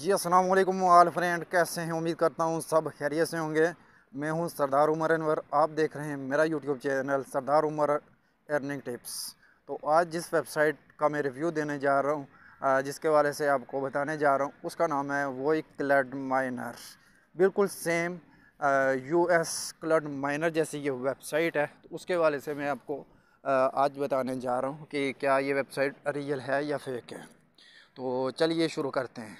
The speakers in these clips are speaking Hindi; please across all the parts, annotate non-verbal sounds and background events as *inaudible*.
जी अस्सलाम वालेकुम आल फ्रेंड कैसे हैं उम्मीद करता हूँ सब खैरियत से होंगे मैं हूँ सरदार उमर अनवर आप देख रहे हैं मेरा YouTube channel Sardar Umar earning tips तो आज जिस वेबसाइट का मैं रिव्यू देने जा रहा हूँ जिसके वाले से आपको बताने जा रहा हूँ उसका नाम है वो क्लड माइनर बिल्कुल same U S cloud miner जैसी ये वेबसाइट है तो उसके वाले से मैं आपको आज बताने जा रहा हूँ कि क्या ये वेबसाइट रियल है या फेक है तो चलिए शुरू करते हैं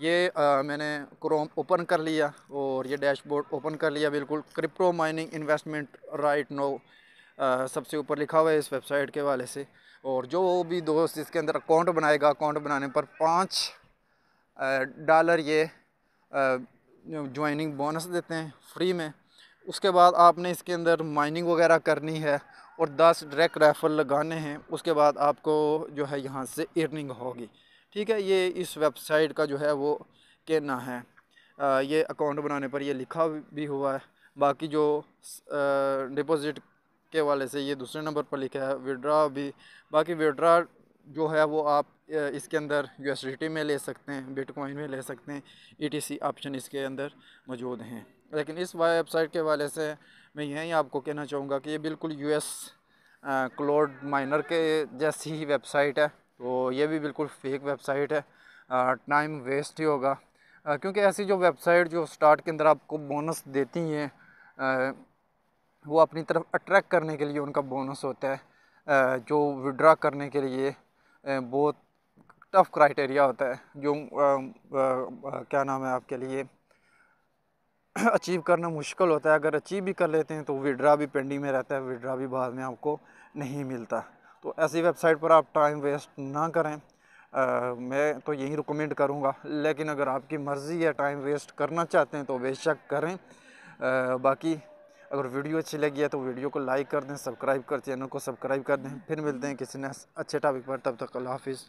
ये आ, मैंने क्रोम ओपन कर लिया और ये डैशबोर्ड ओपन कर लिया बिल्कुल crypto mining investment right no सबसे ऊपर लिखा हुआ है इस वेबसाइट के वाले से और जो भी दोस्त इसके अंदर अकाउंट बनाएगा अकाउंट बनाने पर पाँच डॉलर ये ज्वाइनिंग बोनस देते हैं फ्री में उसके बाद आपने इसके अंदर माइनिंग वगैरह करनी है और दस डायरेक्ट रेफर लगाने हैं उसके बाद आपको जो है यहाँ से इर्निंग होगी ठीक है ये इस वेबसाइट का जो है वो कहना है आ, ये अकाउंट बनाने पर ये लिखा भी हुआ है बाकी जो डिपॉजिट के वाले से ये दूसरे नंबर पर लिखा है विड्रा भी बाकी विड्रा जो है वो आप इसके अंदर यूएसडीटी में ले सकते हैं बिटकॉइन में ले सकते हैं ई ऑप्शन इसके अंदर मौजूद हैं लेकिन इस वेबसाइट के वाले से मैं यही आपको कहना चाहूँगा कि ये बिल्कुल यूएस क्लोड माइनर के जैसी ही वेबसाइट है तो ये भी बिल्कुल फेक वेबसाइट है टाइम वेस्ट ही होगा क्योंकि ऐसी जो वेबसाइट जो स्टार्ट के अंदर आपको बोनस देती हैं वो अपनी तरफ अट्रैक्ट करने के लिए उनका बोनस होता है जो विड्रा करने के लिए बहुत टफ़ क्राइटेरिया होता है जो आ, आ, क्या नाम है आपके लिए अचीव *clears throat* करना मुश्किल होता है अगर अचीव भी कर लेते हैं तो विड्रा भी पेंडिंग में रहता है विड्रा भी बाद में आपको नहीं मिलता तो ऐसी वेबसाइट पर आप टाइम वेस्ट ना करें आ, मैं तो यही रिकमेंड करूँगा लेकिन अगर आपकी मर्ज़ी है टाइम वेस्ट करना चाहते हैं तो बेशक करें आ, बाकी अगर वीडियो अच्छी लगी है तो वीडियो को लाइक कर दें सब्सक्राइब कर चैनल को सब्सक्राइब कर दें फिर मिलते हैं किसी ने अच्छे टॉपिक पर तब तक अल्लाह हाफिज़